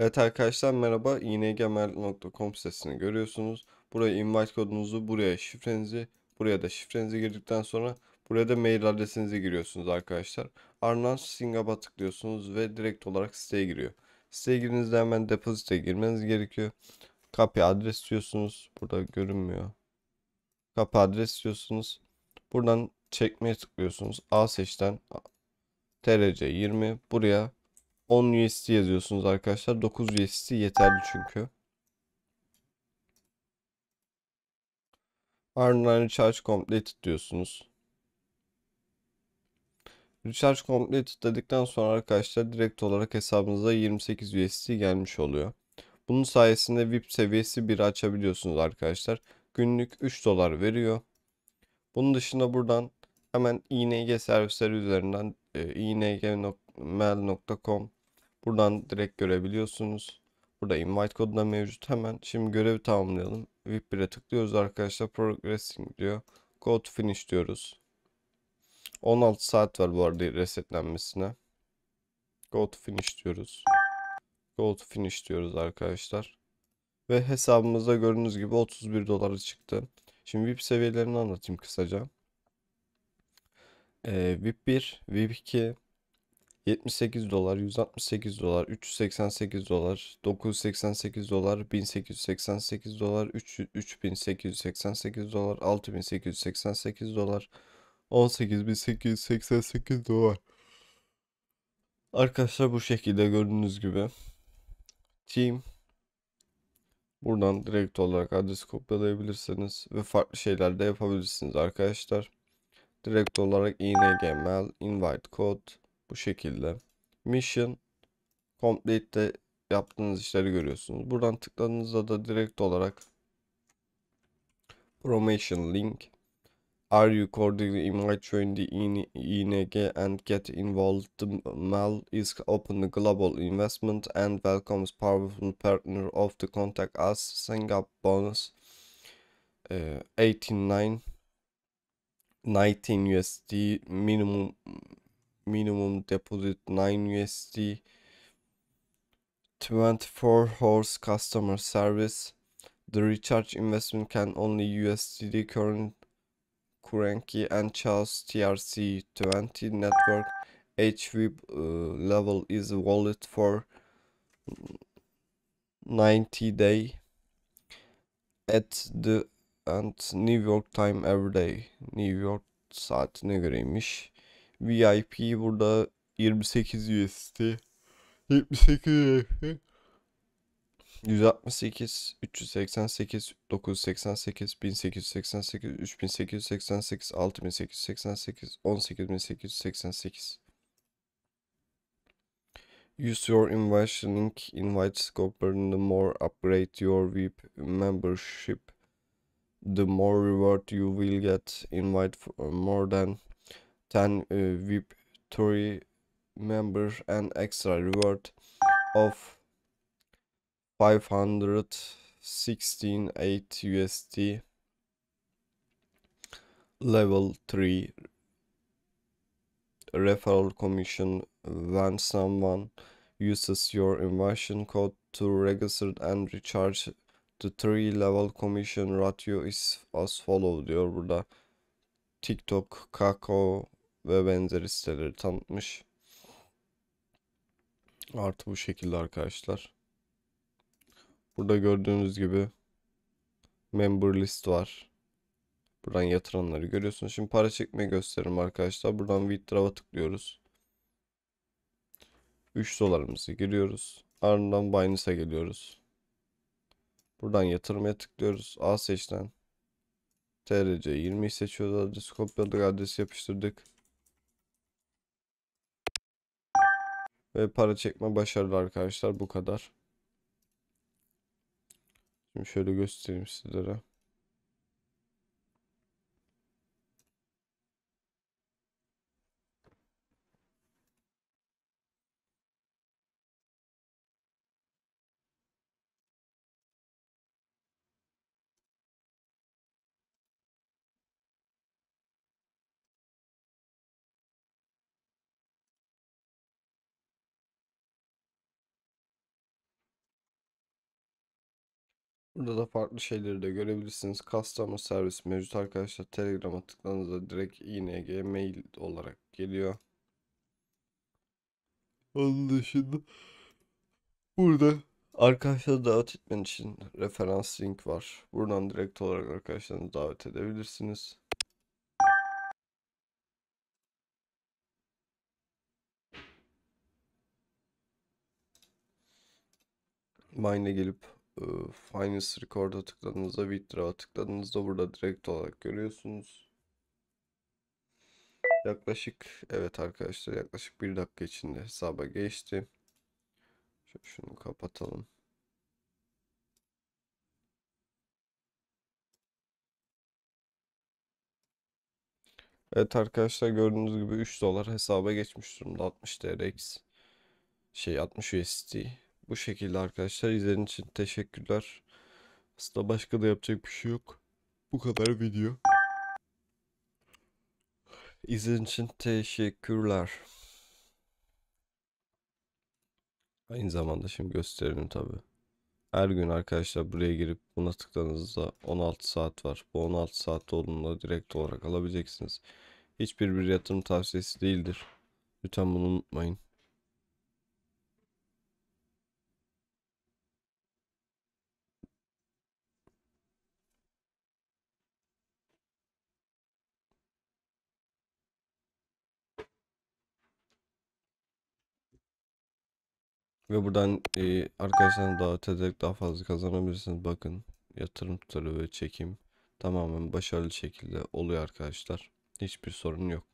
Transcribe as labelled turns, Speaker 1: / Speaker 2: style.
Speaker 1: Evet arkadaşlar merhaba iğnegemer.com sitesini görüyorsunuz. Buraya invite kodunuzu, buraya şifrenizi, buraya da şifrenizi girdikten sonra buraya da mail adresinizi giriyorsunuz arkadaşlar. Ardından Singap'a tıklıyorsunuz ve direkt olarak siteye giriyor. Siteye girdiğinizde hemen depozite girmeniz gerekiyor. Kapı adres diyorsunuz. Burada görünmüyor. Kapı adres diyorsunuz. Buradan çekmeye tıklıyorsunuz. A seçten TRC 20 buraya 10 USD yazıyorsunuz arkadaşlar. 9 USD yeterli çünkü. Online Recharge Completed diyorsunuz. Recharge Completed dedikten sonra arkadaşlar direkt olarak hesabınıza 28 USD gelmiş oluyor. Bunun sayesinde VIP seviyesi 1 açabiliyorsunuz arkadaşlar. Günlük 3 dolar veriyor. Bunun dışında buradan hemen ING servisleri üzerinden e, ing.mail.com Buradan direkt görebiliyorsunuz. Burada invite kodu da mevcut. Hemen şimdi görevi tamamlayalım. VIP 1'e tıklıyoruz arkadaşlar. Progressing diyor. Go to finish diyoruz. 16 saat var bu arada resetlenmesine. Go to finish diyoruz. Go to finish diyoruz arkadaşlar. Ve hesabımızda gördüğünüz gibi 31 dolara çıktı. Şimdi VIP seviyelerini anlatayım kısaca. Ee, VIP 1, VIP 2, 78 dolar, 168 dolar, 388 dolar, 988 dolar, 1888 dolar, 3, 3888 dolar, 6888 dolar, 18888 dolar. Arkadaşlar bu şekilde gördüğünüz gibi Team buradan direkt olarak adres kopyalayabilirsiniz ve farklı şeyler de yapabilirsiniz arkadaşlar. Direkt olarak ING mail, invite code bu şekilde. Mission Complete'de yaptığınız işleri görüyorsunuz. Buradan tıkladığınızda da direkt olarak Promotion Link Are you cordially invite join the ING and get involved? The MAL is open the global investment and welcomes powerful partner of the contact us sing bonus uh, 89 19 USD minimum minimum deposit 9 USD 24 hours customer service the recharge investment can only USDD current currency and Charles TRC 20 network HVIP uh, level is valid for 90 day at the and New York time every day. New York saatine göreymiş. VIP burada 28 USD. 78 168, 388, 988, 1888, 3888, 6888, 18888. Use your invitation link, invite scopper, the more upgrade your VIP membership, the more reward you will get, invite for uh, more than 10 uh, VIP 3 members and extra reward of 516.8 USD level 3 referral commission when someone uses your invitation code to register and recharge the 3 level commission ratio is as follows diyor burada TikTok, Kakao ve benzeri siteleri tanıtmış. Artı bu şekilde arkadaşlar. Burada gördüğünüz gibi member list var. Buradan yatıranları görüyorsunuz. Şimdi para çekme gösteririm arkadaşlar. Buradan withdraw'a tıklıyoruz. 3 dolarımızı giriyoruz. Ardından Binance'a geliyoruz. Buradan yatırmaya tıklıyoruz. A seçten. TRC 20'yi seçiyoruz. Adres kopyaladık. Adresi yapıştırdık. Ve para çekme başarılı arkadaşlar bu kadar. Şimdi şöyle göstereyim sizlere. Burada da farklı şeyleri de görebilirsiniz. Customer servis mevcut arkadaşlar. Telegram'a tıkladığınızda direkt ING mail olarak geliyor. Onun dışında burada arkadaşlar davet etmen için referans link var. Buradan direkt olarak arkadaşlarınızı davet edebilirsiniz. Mine'e gelip ee, Finance Record'a tıkladığınızda Withdraw'a tıkladığınızda burada direkt olarak görüyorsunuz. Yaklaşık evet arkadaşlar yaklaşık bir dakika içinde hesaba geçti. Şöyle şunu kapatalım. Evet arkadaşlar gördüğünüz gibi 3 dolar hesaba geçmiş durumda 60 TRX şey 60 USD bu şekilde arkadaşlar. İzlediğiniz için teşekkürler. Aslında başka da yapacak bir şey yok. Bu kadar video. İzlediğiniz için teşekkürler. Aynı zamanda şimdi gösterelim tabi. Her gün arkadaşlar buraya girip buna tıkladığınızda 16 saat var. Bu 16 saat olduğunda direkt olarak alabileceksiniz. Hiçbir bir yatırım tavsiyesi değildir. Lütfen bunu unutmayın. Ve buradan e, arkadaşlar daha TED'lik daha fazla kazanabilirsiniz. Bakın yatırım tutarı ve çekim tamamen başarılı şekilde oluyor arkadaşlar. Hiçbir sorun yok.